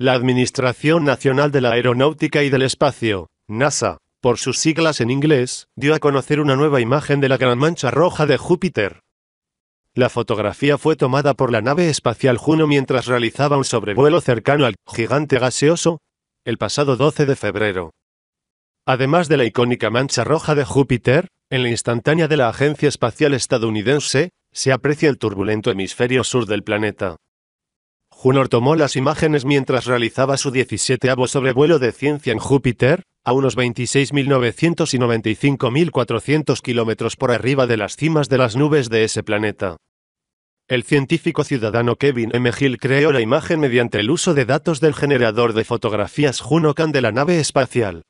La Administración Nacional de la Aeronáutica y del Espacio, NASA, por sus siglas en inglés, dio a conocer una nueva imagen de la Gran Mancha Roja de Júpiter. La fotografía fue tomada por la nave espacial Juno mientras realizaba un sobrevuelo cercano al gigante gaseoso, el pasado 12 de febrero. Además de la icónica mancha roja de Júpiter, en la instantánea de la Agencia Espacial Estadounidense, se aprecia el turbulento hemisferio sur del planeta. Junor tomó las imágenes mientras realizaba su 17 sobrevuelo de ciencia en Júpiter, a unos 26.995.400 kilómetros por arriba de las cimas de las nubes de ese planeta. El científico ciudadano Kevin M. Hill creó la imagen mediante el uso de datos del generador de fotografías Junocan de la nave espacial.